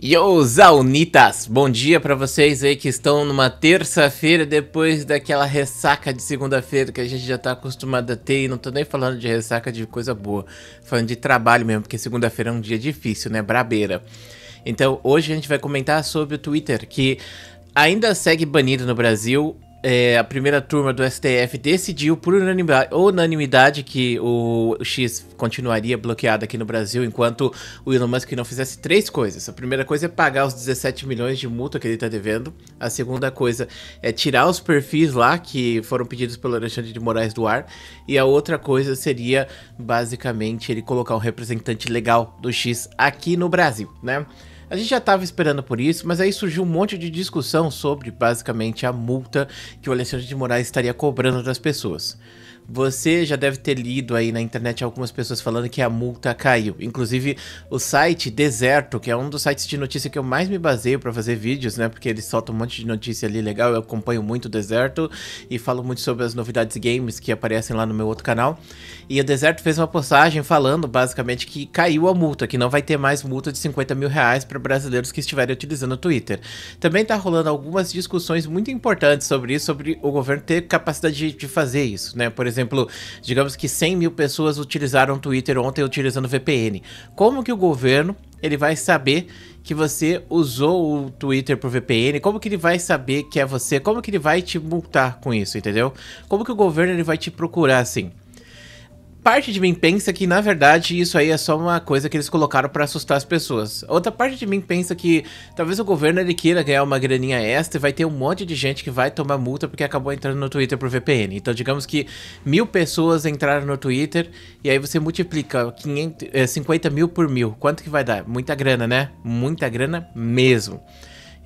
Yo, Zaunitas! Bom dia para vocês aí que estão numa terça-feira depois daquela ressaca de segunda-feira que a gente já tá acostumado a ter. E não tô nem falando de ressaca de coisa boa, falando de trabalho mesmo, porque segunda-feira é um dia difícil, né? Brabeira. Então, hoje a gente vai comentar sobre o Twitter, que ainda segue banido no Brasil é, a primeira turma do STF decidiu por unanimidade que o X continuaria bloqueado aqui no Brasil enquanto o Elon Musk não fizesse três coisas. A primeira coisa é pagar os 17 milhões de multa que ele está devendo. A segunda coisa é tirar os perfis lá que foram pedidos pelo Alexandre de Moraes do ar. E a outra coisa seria basicamente ele colocar um representante legal do X aqui no Brasil, né? A gente já estava esperando por isso, mas aí surgiu um monte de discussão sobre basicamente a multa que o Alexandre de Moraes estaria cobrando das pessoas. Você já deve ter lido aí na internet algumas pessoas falando que a multa caiu. Inclusive, o site Deserto, que é um dos sites de notícia que eu mais me baseio para fazer vídeos, né? Porque eles soltam um monte de notícia ali legal. Eu acompanho muito o Deserto e falo muito sobre as novidades games que aparecem lá no meu outro canal. E o Deserto fez uma postagem falando basicamente que caiu a multa, que não vai ter mais multa de 50 mil reais para para brasileiros que estiverem utilizando o Twitter. Também está rolando algumas discussões muito importantes sobre isso, sobre o governo ter capacidade de, de fazer isso, né? Por exemplo, digamos que 100 mil pessoas utilizaram o Twitter ontem utilizando VPN. Como que o governo ele vai saber que você usou o Twitter por VPN, como que ele vai saber que é você, como que ele vai te multar com isso, entendeu? Como que o governo ele vai te procurar assim? parte de mim pensa que, na verdade, isso aí é só uma coisa que eles colocaram para assustar as pessoas. Outra parte de mim pensa que talvez o governo ele queira ganhar uma graninha extra e vai ter um monte de gente que vai tomar multa porque acabou entrando no Twitter por VPN. Então, digamos que mil pessoas entraram no Twitter e aí você multiplica 500, 50 eh, mil por mil. Quanto que vai dar? Muita grana, né? Muita grana mesmo.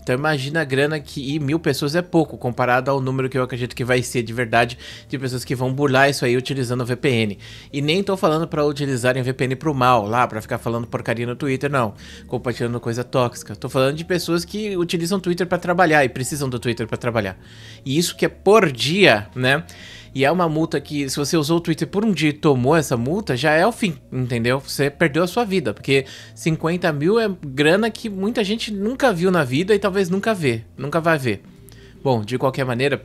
Então imagina a grana que e mil pessoas é pouco comparado ao número que eu acredito que vai ser de verdade de pessoas que vão burlar isso aí utilizando VPN. E nem tô falando para utilizarem VPN pro mal, lá para ficar falando porcaria no Twitter, não, compartilhando coisa tóxica. Tô falando de pessoas que utilizam Twitter para trabalhar e precisam do Twitter para trabalhar. E isso que é por dia, né? E é uma multa que, se você usou o Twitter por um dia e tomou essa multa, já é o fim, entendeu? Você perdeu a sua vida, porque 50 mil é grana que muita gente nunca viu na vida e talvez nunca vê, nunca vai ver. Bom, de qualquer maneira,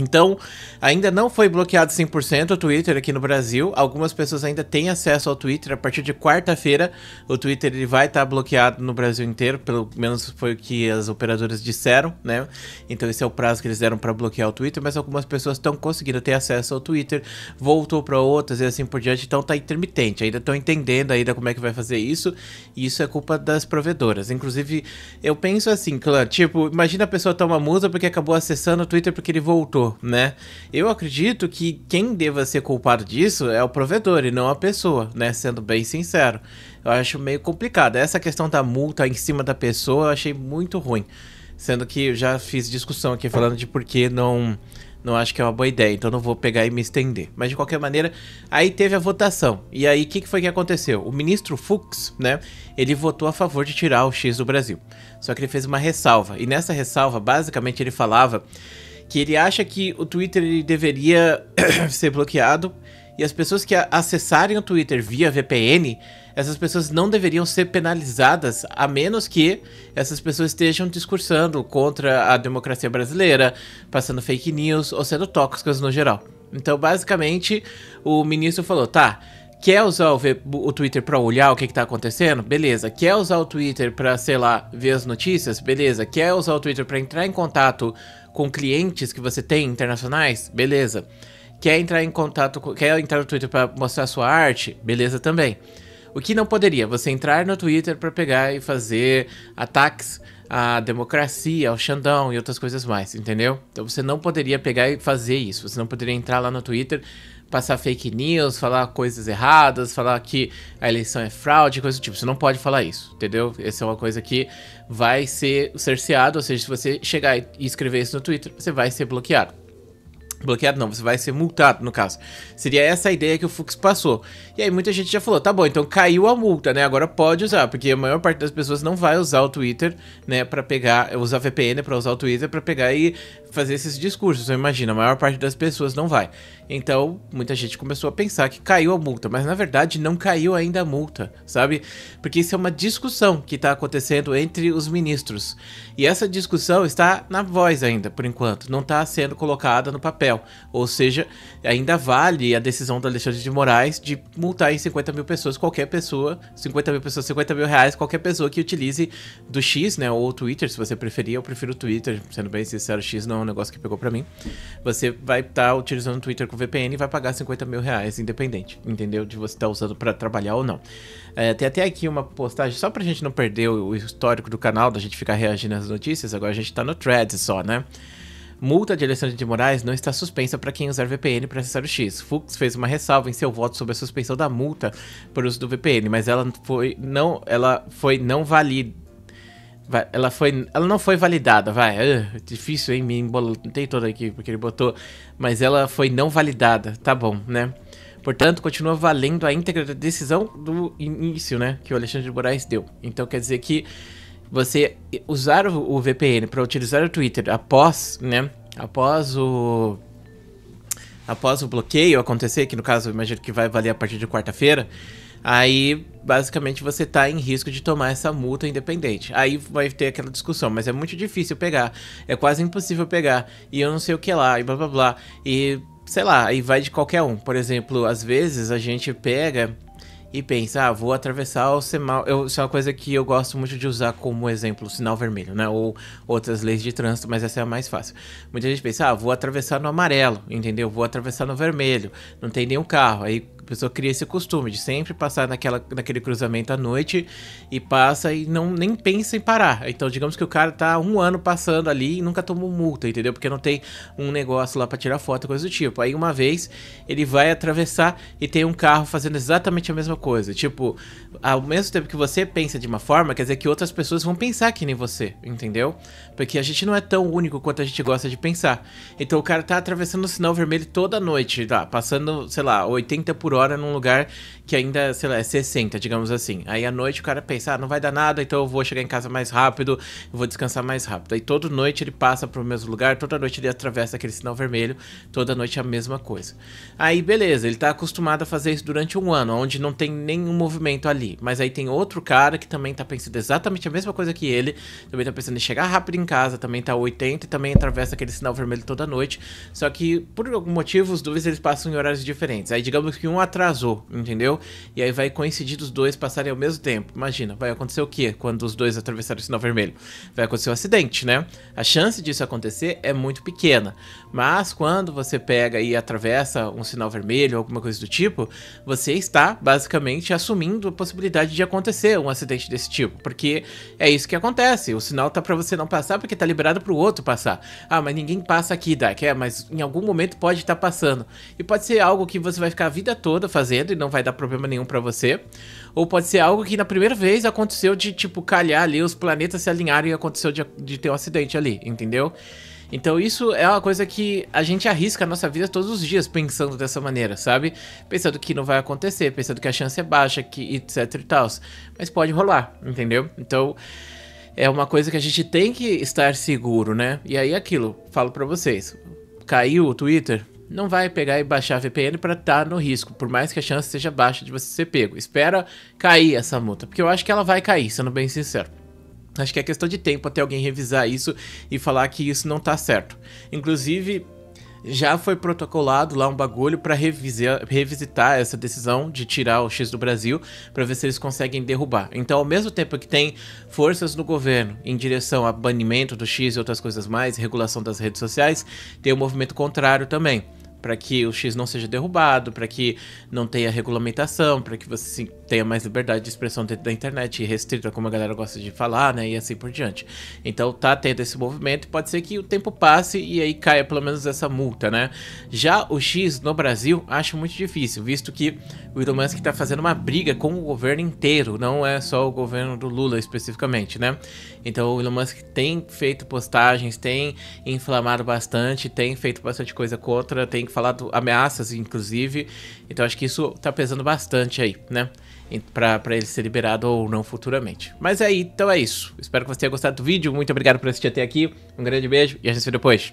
então, ainda não foi bloqueado 100% o Twitter aqui no Brasil. Algumas pessoas ainda têm acesso ao Twitter. A partir de quarta-feira, o Twitter ele vai estar tá bloqueado no Brasil inteiro, pelo menos foi o que as operadoras disseram, né? Então, esse é o prazo que eles deram para bloquear o Twitter, mas algumas pessoas estão conseguindo ter acesso ao Twitter, voltou para outras e assim por diante. Então, tá intermitente. Ainda estão entendendo ainda como é que vai fazer isso. E isso é culpa das provedoras. Inclusive, eu penso assim, clã, tipo, imagina a pessoa tá uma musa porque acabou acessando o Twitter porque ele voltou né? Eu acredito que quem deva ser culpado disso é o provedor e não a pessoa, né? Sendo bem sincero. Eu acho meio complicado. Essa questão da multa em cima da pessoa eu achei muito ruim. Sendo que eu já fiz discussão aqui falando de por que não não acho que é uma boa ideia, então não vou pegar e me estender. Mas de qualquer maneira, aí teve a votação. E aí, o que, que, foi que aconteceu? O ministro Fux, né, ele votou a favor de tirar o X do Brasil. Só que ele fez uma ressalva. E nessa ressalva, basicamente, ele falava que ele acha que o Twitter deveria ser bloqueado e as pessoas que acessarem o Twitter via VPN, essas pessoas não deveriam ser penalizadas, a menos que essas pessoas estejam discursando contra a democracia brasileira, passando fake news ou sendo tóxicas no geral. Então, basicamente, o ministro falou: tá, quer usar o, o Twitter para olhar o que, está acontecendo? Beleza. Quer usar o Twitter para sei lá, ver as notícias? Beleza. Quer usar o Twitter para entrar em contato com clientes que você tem internacionais, beleza. Quer entrar em contato, com, quer entrar no Twitter para mostrar sua arte, beleza também. O que não poderia, você entrar no Twitter para pegar e fazer ataques à democracia, ao Xandão e outras coisas mais, entendeu? Então você não poderia pegar e fazer isso. Você não poderia entrar lá no Twitter passar fake news, falar coisas erradas, falar que a eleição é fraude, coisa do tipo. Você não pode falar isso, entendeu? Essa é uma coisa que vai ser cerceado, ou seja, se você chegar e escrever isso no Twitter, você vai ser bloqueado. Bloqueado não, você vai ser multado, no caso. Seria essa a ideia que o Fux passou. E aí muita gente já falou, tá bom, então caiu a multa, né? Agora pode usar, porque a maior parte das pessoas não vai usar o Twitter, né, para pegar, usar VPN para usar o Twitter para pegar e fazer esses discursos. Eu então, imagino, a maior parte das pessoas não vai. Então, muita gente começou a pensar que caiu a multa, mas na verdade não caiu ainda a multa, sabe? Porque isso é uma discussão que está acontecendo entre os ministros. E essa discussão está na voz ainda, por enquanto, não está sendo colocada no papel. Ou seja, ainda vale a decisão do Alexandre de Moraes de multar em 50 mil pessoas qualquer pessoa, 50 mil pessoas, 50 mil reais, qualquer pessoa que utilize do X, né? Ou Twitter, se você preferir, eu prefiro o Twitter, sendo bem sincero, o X não um negócio que pegou para mim. Você vai estar tá utilizando o Twitter com VPN e vai pagar 50 mil reais, independente, entendeu? De você estar tá usando para trabalhar ou não. É, tem até aqui uma postagem, só pra gente não perder o histórico do canal, da gente ficar reagindo às notícias, agora a gente tá no thread só, né? Multa de Alexandre de Moraes não está suspensa para quem usar VPN para acessar o X. Fux fez uma ressalva em seu voto sobre a suspensão da multa por uso do VPN, mas ela foi não, ela foi não valida ela, foi, ela não foi validada, vai. Uh, difícil, hein? Me embolotei toda aqui porque ele botou. Mas ela foi não validada, tá bom, né? Portanto, continua valendo a íntegra da decisão do início, né? Que o Alexandre de Moraes deu. Então quer dizer que você usar o VPN para utilizar o Twitter após, né? Após o. Após o bloqueio acontecer, que no caso eu imagino que vai valer a partir de quarta-feira. Aí, basicamente, você está em risco de tomar essa multa independente. Aí vai ter aquela discussão, mas é muito difícil pegar, é quase impossível pegar, e eu não sei o que lá, e blá blá blá. E sei lá, e vai de qualquer um. Por exemplo, às vezes a gente pega e pensa, ah, vou atravessar o semáforo. Isso é uma coisa que eu gosto muito de usar como exemplo, sinal vermelho, né? Ou outras leis de trânsito, mas essa é a mais fácil. Muita gente pensa, ah, vou atravessar no amarelo, entendeu? Vou atravessar no vermelho, não tem nenhum carro. Aí pessoa cria esse costume de sempre passar naquela, naquele cruzamento à noite e passa e não nem pensa em parar. Então, digamos que o cara tá um ano passando ali e nunca tomou multa, entendeu? Porque não tem um negócio lá para tirar foto, coisa do tipo. Aí uma vez ele vai atravessar e tem um carro fazendo exatamente a mesma coisa. Tipo, ao mesmo tempo que você pensa de uma forma, quer dizer que outras pessoas vão pensar que nem você, entendeu? Porque a gente não é tão único quanto a gente gosta de pensar. Então o cara tá atravessando o sinal vermelho toda noite, tá? Passando, sei lá, 80 por hora num lugar que ainda, sei lá, é 60, digamos assim. Aí à noite o cara pensa, ah, não vai dar nada, então eu vou chegar em casa mais rápido, eu vou descansar mais rápido. Aí toda noite ele passa pro mesmo lugar, toda noite ele atravessa aquele sinal vermelho, toda noite é a mesma coisa. Aí beleza, ele tá acostumado a fazer isso durante um ano, onde não tem nenhum movimento ali. Mas aí tem outro cara que também tá pensando exatamente a mesma coisa que ele, também tá pensando em chegar rápido em casa, também tá 80 e também atravessa aquele sinal vermelho toda noite. Só que, por algum motivo, os dois eles passam em horários diferentes. Aí digamos que um atrasou, entendeu? E aí vai coincidir os dois passarem ao mesmo tempo. Imagina, vai acontecer o quê quando os dois atravessarem o sinal vermelho? Vai acontecer um acidente, né? A chance disso acontecer é muito pequena. Mas quando você pega e atravessa um sinal vermelho, alguma coisa do tipo, você está basicamente assumindo a possibilidade possibilidade de acontecer um acidente desse tipo, porque é isso que acontece. O sinal tá para você não passar porque tá liberado para o outro passar. Ah, mas ninguém passa aqui, Dak. É, mas em algum momento pode estar tá passando. E pode ser algo que você vai ficar a vida toda fazendo e não vai dar problema nenhum para você. Ou pode ser algo que na primeira vez aconteceu de, tipo, calhar ali, os planetas se alinharam e aconteceu de, de ter um acidente ali, entendeu? Então isso é uma coisa que a gente arrisca a nossa vida todos os dias pensando dessa maneira, sabe? Pensando que não vai acontecer, pensando que a chance é baixa, que etc e tal. Mas pode rolar, entendeu? Então é uma coisa que a gente tem que estar seguro, né? E aí aquilo, falo para vocês, caiu o Twitter, não vai pegar e baixar a VPN para estar tá no risco, por mais que a chance seja baixa de você ser pego. Espera cair essa multa, porque eu acho que ela vai cair, sendo bem sincero. Acho que é questão de tempo até alguém revisar isso e falar que isso não tá certo. Inclusive, já foi protocolado lá um bagulho para revisitar essa decisão de tirar o X do Brasil para ver se eles conseguem derrubar. Então, ao mesmo tempo que tem forças no governo em direção a banimento do X e outras coisas mais, regulação das redes sociais, tem o um movimento contrário também para que o X não seja derrubado, para que não tenha regulamentação, para que você tenha mais liberdade de expressão dentro da internet, restrita como a galera gosta de falar, né, e assim por diante. Então tá tendo esse movimento, pode ser que o tempo passe e aí caia pelo menos essa multa, né? Já o X no Brasil acho muito difícil, visto que o Elon Musk tá fazendo uma briga com o governo inteiro, não é só o governo do Lula especificamente, né? Então o Elon Musk tem feito postagens, tem inflamado bastante, tem feito bastante coisa contra, tem falado ameaças, inclusive. Então acho que isso tá pesando bastante aí, né? para ele ser liberado ou não futuramente. Mas aí, é, então é isso. Espero que você tenha gostado do vídeo. Muito obrigado por assistir até aqui. Um grande beijo e a gente se vê depois.